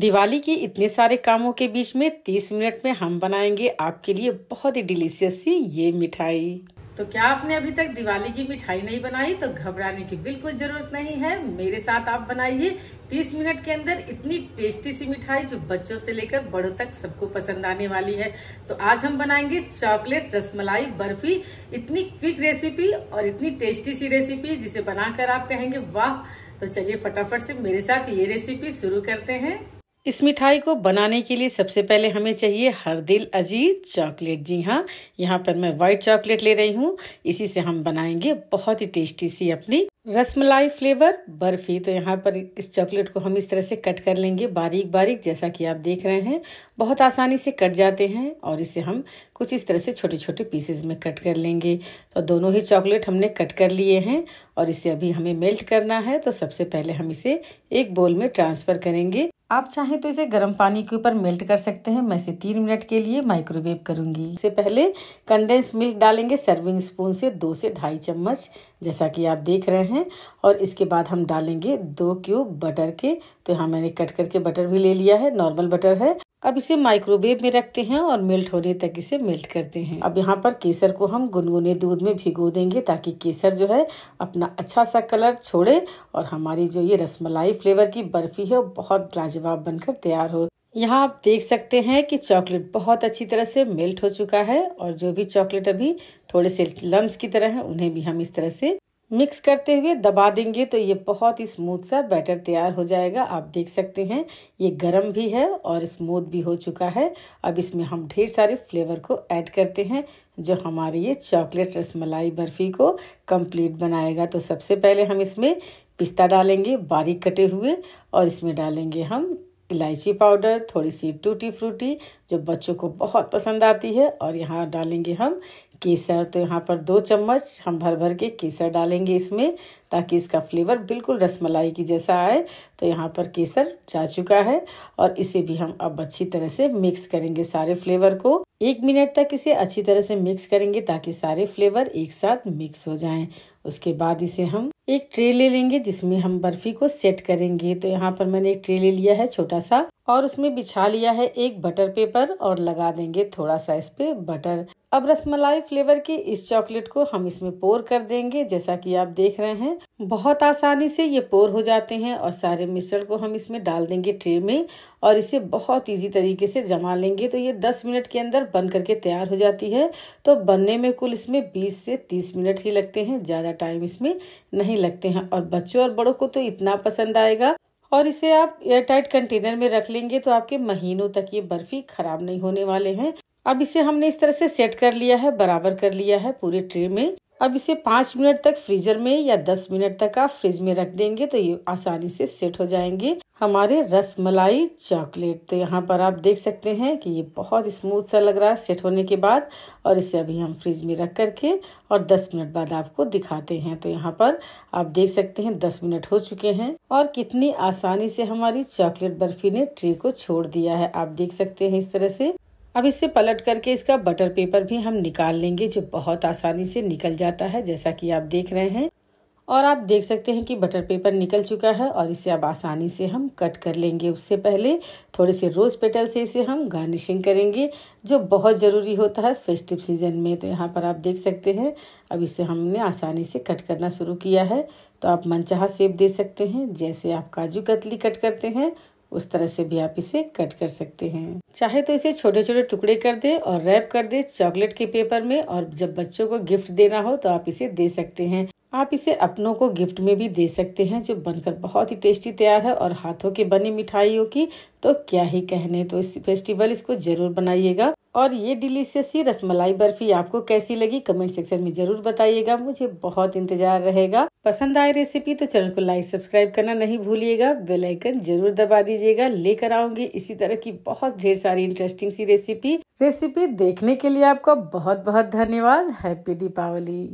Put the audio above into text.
दिवाली के इतने सारे कामों के बीच में तीस मिनट में हम बनाएंगे आपके लिए बहुत ही डिलीशियस सी ये मिठाई तो क्या आपने अभी तक दिवाली की मिठाई नहीं बनाई तो घबराने की बिल्कुल जरूरत नहीं है मेरे साथ आप बनाइए 30 मिनट के अंदर इतनी टेस्टी सी मिठाई जो बच्चों से लेकर बड़ों तक सबको पसंद आने वाली है तो आज हम बनाएंगे चॉकलेट रसमलाई बर्फी इतनी क्विक रेसिपी और इतनी टेस्टी सी रेसिपी जिसे बनाकर आप कहेंगे वाह तो चलिए फटाफट से मेरे साथ ये रेसिपी शुरू करते हैं इस मिठाई को बनाने के लिए सबसे पहले हमें चाहिए हर दिल अजीज चॉकलेट जी हाँ यहाँ पर मैं व्हाइट चॉकलेट ले रही हूँ इसी से हम बनाएंगे बहुत ही टेस्टी सी अपनी रसमलाई फ्लेवर बर्फी तो यहाँ पर इस चॉकलेट को हम इस तरह से कट कर लेंगे बारीक बारीक जैसा कि आप देख रहे हैं बहुत आसानी से कट जाते हैं और इसे हम कुछ इस तरह से छोटे छोटे पीसेस में कट कर लेंगे तो दोनों ही चॉकलेट हमने कट कर लिए हैं और इसे अभी हमें मेल्ट करना है तो सबसे पहले हम इसे एक बोल में ट्रांसफ़र करेंगे आप चाहें तो इसे गर्म पानी के ऊपर मेल्ट कर सकते हैं मैं इसे तीन मिनट के लिए माइक्रोवेव करूंगी इससे पहले कंडेंस मिल्क डालेंगे सर्विंग स्पून से दो से ढाई चम्मच जैसा कि आप देख रहे हैं और इसके बाद हम डालेंगे दो क्यूब बटर के तो यहाँ मैंने कट करके बटर भी ले लिया है नॉर्मल बटर है अब इसे माइक्रोवेव में रखते हैं और मेल्ट होने तक इसे मेल्ट करते हैं अब यहाँ पर केसर को हम गुनगुने दूध में भिगो देंगे ताकि केसर जो है अपना अच्छा सा कलर छोड़े और हमारी जो ये रसमलाई फ्लेवर की बर्फ़ी है वो बहुत लाजवाब बनकर तैयार हो यहाँ आप देख सकते हैं कि चॉकलेट बहुत अच्छी तरह से मेल्ट हो चुका है और जो भी चॉकलेट अभी थोड़े से लम्ब की तरह है उन्हें भी हम इस तरह से मिक्स करते हुए दबा देंगे तो ये बहुत ही स्मूथ सा बैटर तैयार हो जाएगा आप देख सकते हैं ये गरम भी है और स्मूथ भी हो चुका है अब इसमें हम ढेर सारे फ्लेवर को ऐड करते हैं जो हमारे ये चॉकलेट रसमलाई बर्फ़ी को कंप्लीट बनाएगा तो सबसे पहले हम इसमें पिस्ता डालेंगे बारीक कटे हुए और इसमें डालेंगे हम इलायची पाउडर थोड़ी सी टूटी फ्रूटी जो बच्चों को बहुत पसंद आती है और यहाँ डालेंगे हम केसर तो यहाँ पर दो चम्मच हम भर भर के केसर डालेंगे इसमें ताकि इसका फ्लेवर बिल्कुल रसमलाई की जैसा आए तो यहाँ पर केसर जा चुका है और इसे भी हम अब अच्छी तरह से मिक्स करेंगे सारे फ्लेवर को एक मिनट तक इसे अच्छी तरह से मिक्स करेंगे ताकि सारे फ्लेवर एक साथ मिक्स हो जाएं उसके बाद इसे हम एक ट्रे ले लेंगे जिसमें हम बर्फ़ी को सेट करेंगे तो यहाँ पर मैंने एक ट्रे ले लिया है छोटा सा और उसमें बिछा लिया है एक बटर पेपर और लगा देंगे थोड़ा सा इस पे बटर अब रसमलाई फ्लेवर की इस चॉकलेट को हम इसमें पोर कर देंगे जैसा कि आप देख रहे हैं बहुत आसानी से ये पोर हो जाते हैं और सारे मिश्रण को हम इसमें डाल देंगे ट्रे में और इसे बहुत इजी तरीके से जमा लेंगे तो ये 10 मिनट के अंदर बन करके तैयार हो जाती है तो बनने में कुल इसमें 20 से 30 मिनट ही लगते हैं ज़्यादा टाइम इसमें नहीं लगते हैं और बच्चों और बड़ों को तो इतना पसंद आएगा और इसे आप एयरटाइट कंटेनर में रख लेंगे तो आपके महीनों तक ये बर्फी खराब नहीं होने वाले हैं अब इसे हमने इस तरह से सेट कर लिया है बराबर कर लिया है पूरे ट्रे में अब इसे पाँच मिनट तक फ्रीजर में या दस मिनट तक आप फ्रिज में रख देंगे तो ये आसानी से सेट हो जाएंगे हमारे रस मलाई चॉकलेट तो यहाँ पर आप देख सकते हैं कि ये बहुत स्मूथ सा लग रहा है सेट होने के बाद और इसे अभी हम फ्रिज में रख करके और दस मिनट बाद आपको दिखाते हैं तो यहाँ पर आप देख सकते हैं दस मिनट हो चुके हैं और कितनी आसानी से हमारी चॉकलेट बर्फी ने ट्री को छोड़ दिया है आप देख सकते हैं इस तरह से अब इसे पलट करके इसका बटर पेपर भी हम निकाल लेंगे जो बहुत आसानी से निकल जाता है जैसा कि आप देख रहे हैं और आप देख सकते हैं कि बटर पेपर निकल चुका है और इसे अब आसानी से हम कट कर लेंगे उससे पहले थोड़े से रोज़ पेटल से इसे हम गार्निशिंग करेंगे जो बहुत ज़रूरी होता है फेस्टिव सीज़न में तो यहाँ पर आप देख सकते हैं अब इसे हमने आसानी से कट करना शुरू किया है तो आप मनचाहा सेब दे सकते हैं जैसे आप काजू कतली कट करते हैं उस तरह से भी आप इसे कट कर सकते हैं चाहे तो इसे छोटे छोटे टुकड़े कर दे और रैप कर दे चॉकलेट के पेपर में और जब बच्चों को गिफ्ट देना हो तो आप इसे दे सकते हैं आप इसे अपनों को गिफ्ट में भी दे सकते हैं जो बनकर बहुत ही टेस्टी तैयार है और हाथों के बनी मिठाइयों की तो क्या ही कहने तो इस फेस्टिवल इसको जरूर बनाइएगा और ये डिलीशियस ही रसमलाई बर्फी आपको कैसी लगी कमेंट सेक्शन में जरूर बताइएगा मुझे बहुत इंतजार रहेगा पसंद आए रेसिपी तो चैनल को लाइक सब्सक्राइब करना नहीं भूलिएगा बेल आइकन जरूर दबा दीजिएगा लेकर आऊंगी इसी तरह की बहुत ढेर सारी इंटरेस्टिंग सी रेसिपी रेसिपी देखने के लिए आपका बहुत बहुत धन्यवाद हैप्पी दीपावली